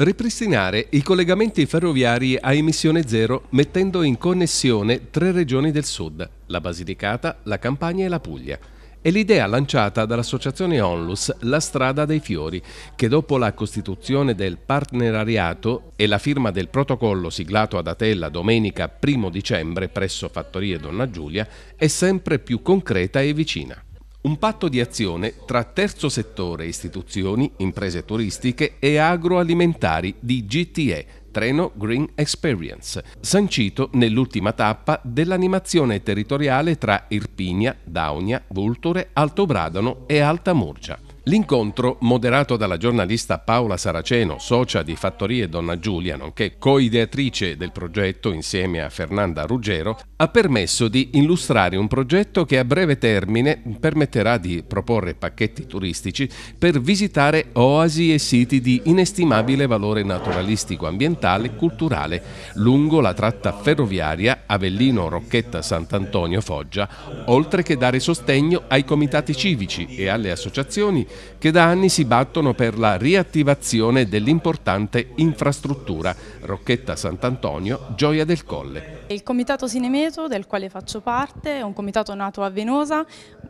Ripristinare i collegamenti ferroviari a emissione zero mettendo in connessione tre regioni del sud, la Basilicata, la Campania e la Puglia. È l'idea lanciata dall'associazione Onlus La Strada dei Fiori, che dopo la costituzione del partenariato e la firma del protocollo siglato ad Atella domenica 1 dicembre presso Fattorie Donna Giulia, è sempre più concreta e vicina un patto di azione tra terzo settore, istituzioni, imprese turistiche e agroalimentari di GTE, Treno Green Experience, sancito nell'ultima tappa dell'animazione territoriale tra Irpinia, Daunia, Vulture, Alto Bradano e Alta Murgia. L'incontro, moderato dalla giornalista Paola Saraceno, socia di Fattorie Donna Giulia, nonché co-ideatrice del progetto insieme a Fernanda Ruggero, ha permesso di illustrare un progetto che a breve termine permetterà di proporre pacchetti turistici per visitare oasi e siti di inestimabile valore naturalistico, ambientale e culturale lungo la tratta ferroviaria Avellino-Rocchetta-Sant'Antonio-Foggia, oltre che dare sostegno ai comitati civici e alle associazioni che da anni si battono per la riattivazione dell'importante infrastruttura Rocchetta Sant'Antonio, Gioia del Colle. Il comitato Sinemeto del quale faccio parte è un comitato nato a Venosa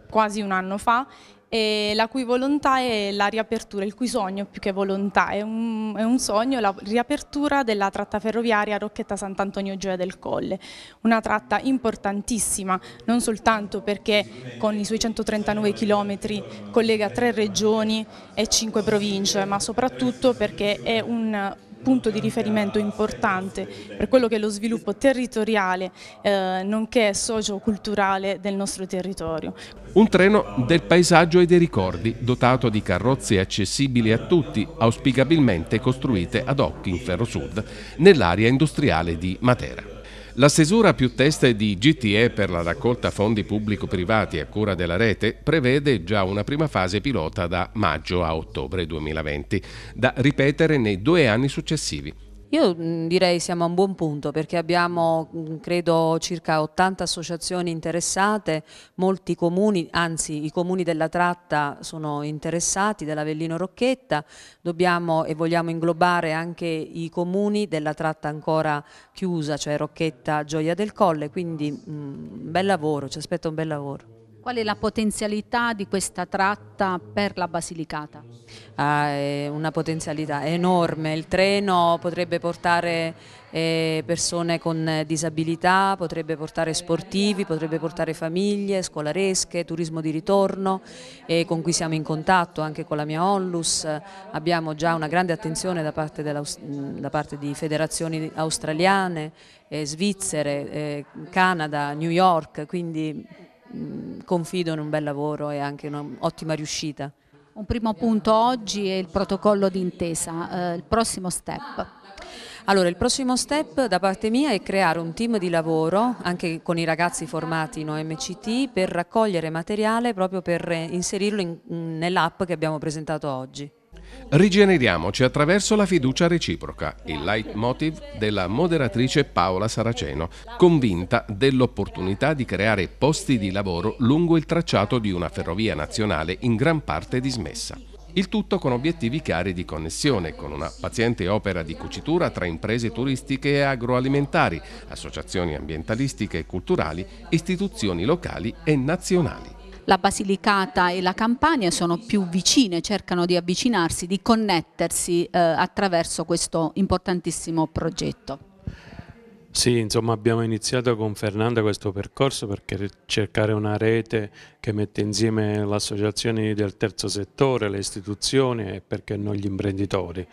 quasi un anno fa e la cui volontà è la riapertura, il cui sogno più che volontà, è un, è un sogno, la riapertura della tratta ferroviaria Rocchetta Sant'Antonio Gioia del Colle, una tratta importantissima non soltanto perché con i suoi 139 km collega tre regioni e cinque province, ma soprattutto perché è un punto di riferimento importante per quello che è lo sviluppo territoriale eh, nonché socio-culturale del nostro territorio. Un treno del paesaggio e dei ricordi, dotato di carrozze accessibili a tutti, auspicabilmente costruite ad hoc in Ferro Sud, nell'area industriale di Matera. La stesura più teste di GTE per la raccolta fondi pubblico-privati a cura della rete prevede già una prima fase pilota da maggio a ottobre 2020, da ripetere nei due anni successivi. Io mm, direi siamo a un buon punto perché abbiamo mm, credo circa 80 associazioni interessate, molti comuni, anzi i comuni della tratta sono interessati, dell'Avellino Rocchetta, dobbiamo e vogliamo inglobare anche i comuni della tratta ancora chiusa, cioè Rocchetta, Gioia del Colle, quindi mh, mm, bel lavoro, ci aspetta un bel lavoro. Qual è la potenzialità di questa tratta per la Basilicata? Ah, è una potenzialità enorme, il treno potrebbe portare eh, persone con disabilità, potrebbe portare sportivi, potrebbe portare famiglie, scolaresche, turismo di ritorno eh, con cui siamo in contatto anche con la mia Onlus, abbiamo già una grande attenzione da parte, da parte di federazioni australiane, eh, svizzere, eh, Canada, New York, quindi confido in un bel lavoro e anche un'ottima riuscita. Un primo punto oggi è il protocollo d'intesa, eh, il prossimo step. Allora, il prossimo step da parte mia è creare un team di lavoro, anche con i ragazzi formati in OMCT, per raccogliere materiale proprio per inserirlo in, nell'app che abbiamo presentato oggi. Rigeneriamoci attraverso la fiducia reciproca, il leitmotiv della moderatrice Paola Saraceno, convinta dell'opportunità di creare posti di lavoro lungo il tracciato di una ferrovia nazionale in gran parte dismessa. Il tutto con obiettivi chiari di connessione, con una paziente opera di cucitura tra imprese turistiche e agroalimentari, associazioni ambientalistiche e culturali, istituzioni locali e nazionali la Basilicata e la Campania sono più vicine, cercano di avvicinarsi, di connettersi eh, attraverso questo importantissimo progetto. Sì, insomma abbiamo iniziato con Fernanda questo percorso perché cercare una rete che mette insieme le associazioni del terzo settore, le istituzioni e perché no gli imprenditori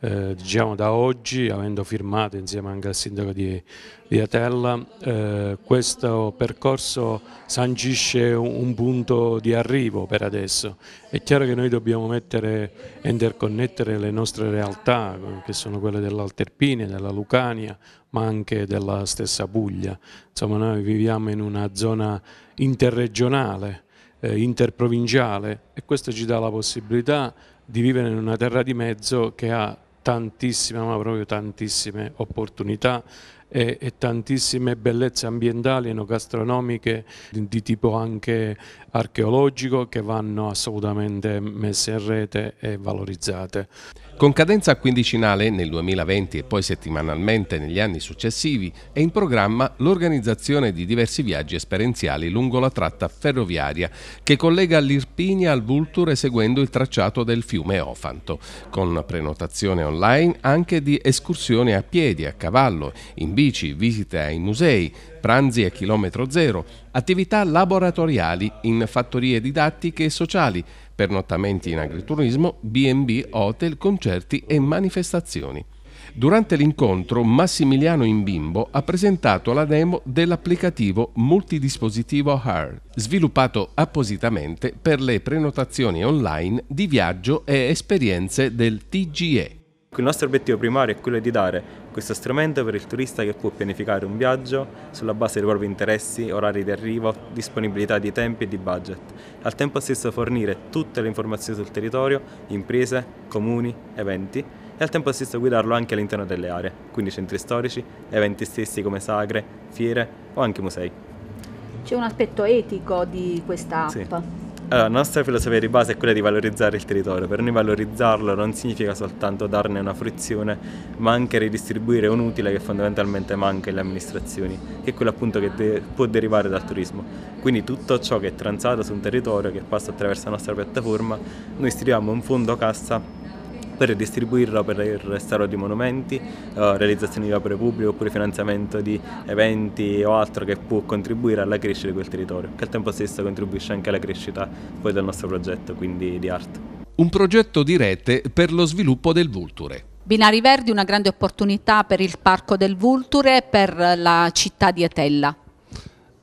eh, diciamo da oggi, avendo firmato insieme anche al sindaco di, di Atella, eh, questo percorso sancisce un, un, punto di arrivo per adesso. È chiaro che noi dobbiamo mettere e interconnettere le nostre realtà, che sono quelle dell'Alterpine, della Lucania, ma anche della stessa Puglia. Insomma, noi viviamo in una zona interregionale, eh, interprovinciale e questo ci dà la possibilità di vivere in una terra di mezzo che ha tantissime, ma proprio tantissime opportunità e, e, tantissime bellezze ambientali e gastronomiche di, di, tipo anche archeologico che vanno assolutamente messe in rete e valorizzate. Con cadenza quindicinale nel 2020 e poi settimanalmente negli anni successivi è in programma l'organizzazione di diversi viaggi esperienziali lungo la tratta ferroviaria che collega l'Irpinia al Vulture seguendo il tracciato del fiume Ofanto, con prenotazione online anche di escursioni a piedi, a cavallo, in bici, visite ai musei, pranzi a chilometro zero, attività laboratoriali in fattorie didattiche e sociali, pernottamenti in agriturismo, B&B, hotel, concerti e manifestazioni. Durante l'incontro Massimiliano Imbimbo ha presentato la demo dell'applicativo multidispositivo HAR, sviluppato appositamente per le prenotazioni online di viaggio e esperienze del TGE. Il nostro obiettivo primario è quello di dare questo strumento per il turista che può pianificare un viaggio sulla base dei propri interessi, orari di arrivo, disponibilità di tempi e di budget. Al tempo stesso fornire tutte le informazioni sul territorio, imprese, comuni, eventi e al tempo stesso guidarlo anche all'interno delle aree, quindi centri storici, eventi stessi come sagre, fiere o anche musei. C'è un aspetto etico di questa app. Sì allora, la nostra filosofia di base è quella di valorizzare il territorio, per noi valorizzarlo non significa soltanto darne una fruizione, ma anche ridistribuire un utile che fondamentalmente manca alle amministrazioni, che è quello appunto che de- può derivare dal turismo. Quindi tutto ciò che è transato su un territorio, che passa attraverso la nostra piattaforma, noi stiriamo un fondo cassa per distribuirlo per il restauro di monumenti, eh, realizzazione di opere pubbliche oppure finanziamento di eventi o altro che può contribuire alla crescita di quel territorio, che al tempo stesso contribuisce anche alla crescita poi del nostro progetto, quindi di arte. Un progetto di rete per lo sviluppo del Vulture. Binari Verdi, una grande opportunità per il Parco del Vulture e per la città di Etella.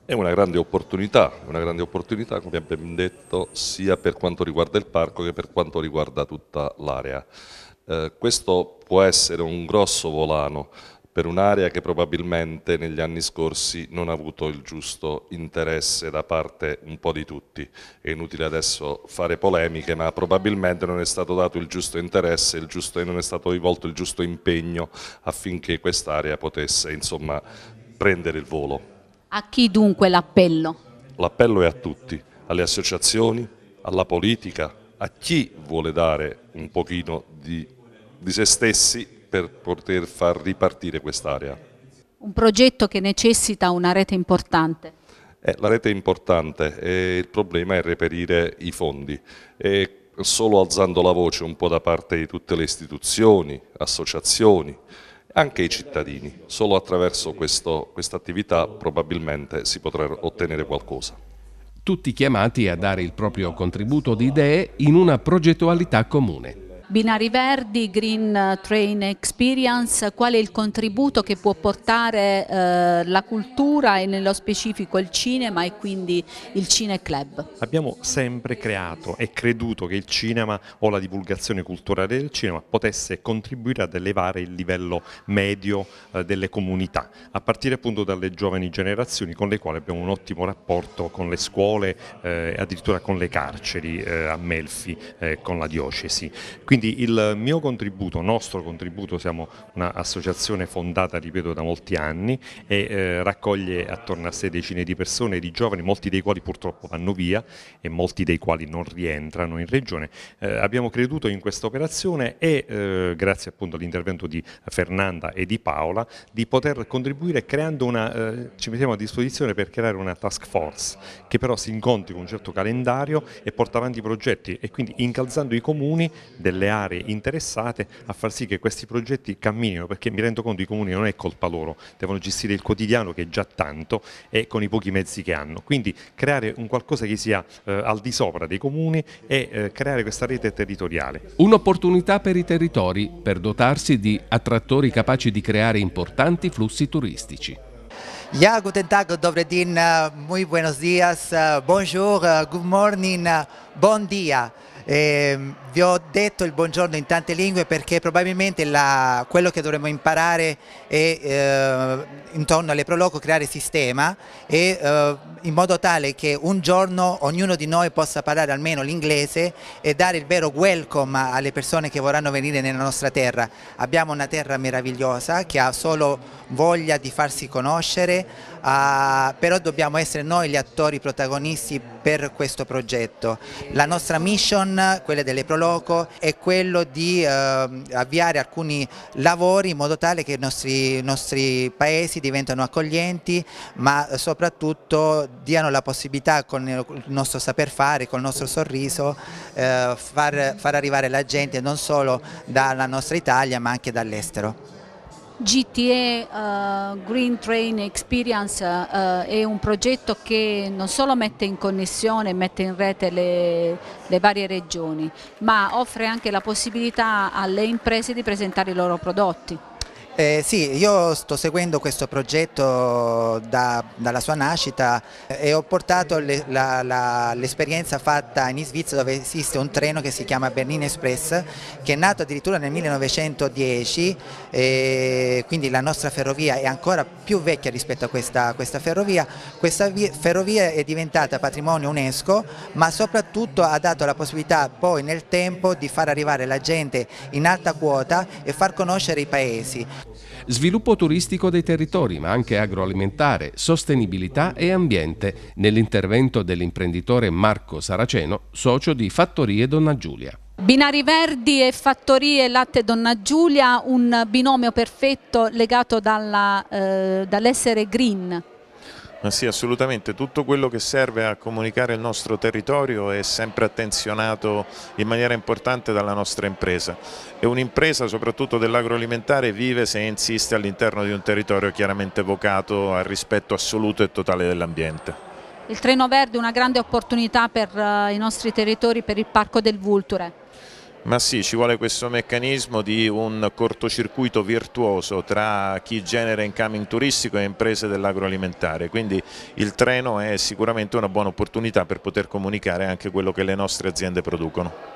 È una grande opportunità, una grande opportunità come abbiamo detto sia per quanto riguarda il parco che per quanto riguarda tutta l'area. Eh, questo può essere un grosso volano per un'area che probabilmente negli anni scorsi non ha avuto il giusto interesse da parte un po' di tutti. È inutile adesso fare polemiche, ma probabilmente non è stato dato il giusto interesse, il giusto, non è stato rivolto il giusto impegno affinché quest'area potesse insomma, prendere il volo. A chi dunque l'appello? L'appello è a tutti, alle associazioni, alla politica, a chi vuole dare un pochino di, di se stessi per poter far ripartire quest'area. Un progetto che necessita una rete importante. Eh, la rete è importante e il problema è reperire i fondi. E solo alzando la voce un po' da parte di tutte le istituzioni, associazioni, anche i cittadini. Solo attraverso questa attività probabilmente si potrà ottenere qualcosa. Tutti chiamati a dare il proprio contributo di idee in una progettualità comune. Binari Verdi, Green eh, Train Experience, qual è il contributo che può portare eh, la cultura e nello specifico il cinema e quindi il cineclub? Abbiamo sempre creato e creduto che il cinema o la divulgazione culturale del cinema potesse contribuire ad elevare il livello medio eh, delle comunità, a partire appunto dalle giovani generazioni con le quali abbiamo un ottimo rapporto con le scuole, eh, addirittura con le carceri eh, a Melfi, eh, con la diocesi. Quindi quindi il mio contributo, nostro contributo, siamo un'associazione fondata, ripeto, da molti anni e eh, raccoglie attorno a sé decine di persone, di giovani, molti dei quali purtroppo vanno via e molti dei quali non rientrano in regione. Eh, abbiamo creduto in questa operazione e eh, grazie appunto all'intervento di Fernanda e di Paola di poter contribuire creando una, eh, ci mettiamo a disposizione per creare una task force che però si incontri con un certo calendario e porta avanti i progetti e quindi incalzando i comuni delle le aree interessate a far sì che questi progetti camminino, perché mi rendo conto che i comuni non è colpa loro, devono gestire il quotidiano che è già tanto e con i pochi mezzi che hanno. Quindi creare un qualcosa che sia eh, al di sopra dei comuni e eh, creare questa rete territoriale. Un'opportunità per i territori per dotarsi di attrattori capaci di creare importanti flussi turistici. Ja, guten Tag, Dobredin, eh, muy buenos días, eh, bonjour, eh, good morning, buon dia. Eh, vi ho detto il buongiorno in tante lingue perché probabilmente la, quello che dovremmo imparare è eh, intorno alle Proloco creare sistema e, eh, in modo tale che un giorno ognuno di noi possa parlare almeno l'inglese e dare il vero welcome alle persone che vorranno venire nella nostra terra. Abbiamo una terra meravigliosa che ha solo voglia di farsi conoscere, ah, però dobbiamo essere noi gli attori protagonisti per questo progetto. La nostra mission, quella delle Proloco, è quello di eh, avviare alcuni lavori in modo tale che i nostri, nostri paesi diventano accoglienti ma soprattutto diano la possibilità con il nostro saper fare, col nostro sorriso, eh, far, far arrivare la gente non solo dalla nostra Italia ma anche dall'estero. GTE uh, Green Train Experience uh, è un progetto che non solo mette in connessione, mette in rete le, le, varie regioni, ma offre anche la possibilità alle imprese di presentare i loro prodotti. Eh, sì, io sto seguendo questo progetto da, dalla sua nascita eh, e ho portato l'esperienza fatta in Svizzera dove esiste un treno che si chiama Berlino Express che è nato addirittura nel 1910, eh, quindi la nostra ferrovia è ancora più vecchia rispetto a questa, questa ferrovia. Questa ferrovia è diventata patrimonio UNESCO ma soprattutto ha dato la possibilità poi nel tempo di far arrivare la gente in alta quota e far conoscere i paesi sviluppo turistico dei territori, ma anche agroalimentare, sostenibilità e ambiente, nell'intervento dell'imprenditore Marco Saraceno, socio di Fattorie Donna Giulia. Binari Verdi e Fattorie Latte Donna Giulia, un binomio perfetto legato eh, dall'essere eh, dall green ma sì, assolutamente, tutto quello che serve a comunicare il nostro territorio è sempre attenzionato in maniera importante dalla nostra impresa e un'impresa soprattutto dell'agroalimentare vive se insiste all'interno di un territorio chiaramente vocato al rispetto assoluto e totale dell'ambiente. Il treno verde è una grande opportunità per eh, i nostri territori, per il Parco del Vulture. Ma sì, ci vuole questo meccanismo di un cortocircuito virtuoso tra chi genera incoming turistico e imprese dell'agroalimentare, quindi il treno è sicuramente una buona opportunità per poter comunicare anche quello che le nostre aziende producono.